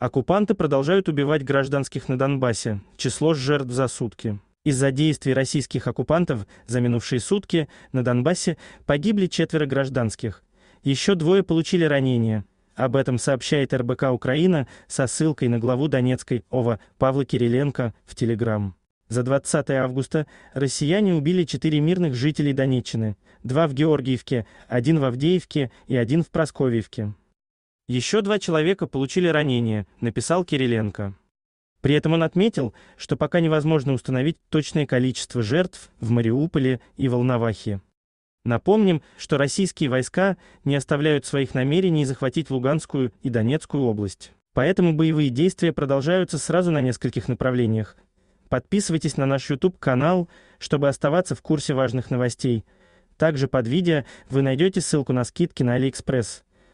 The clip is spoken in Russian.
Оккупанты продолжают убивать гражданских на Донбассе. Число жертв за сутки. Из-за действий российских оккупантов за минувшие сутки на Донбассе погибли четверо гражданских. Еще двое получили ранения. Об этом сообщает РБК Украина со ссылкой на главу Донецкой ОВА Павла Кириленко в Telegram. За 20 августа россияне убили четыре мирных жителей Донеччины, два в Георгиевке, один в Авдеевке и один в Просковьевке. Еще два человека получили ранения, написал Кириленко. При этом он отметил, что пока невозможно установить точное количество жертв в Мариуполе и Волновахе. Напомним, что российские войска не оставляют своих намерений захватить Луганскую и Донецкую область. Поэтому боевые действия продолжаются сразу на нескольких направлениях. Подписывайтесь на наш YouTube-канал, чтобы оставаться в курсе важных новостей. Также под видео вы найдете ссылку на скидки на AliExpress.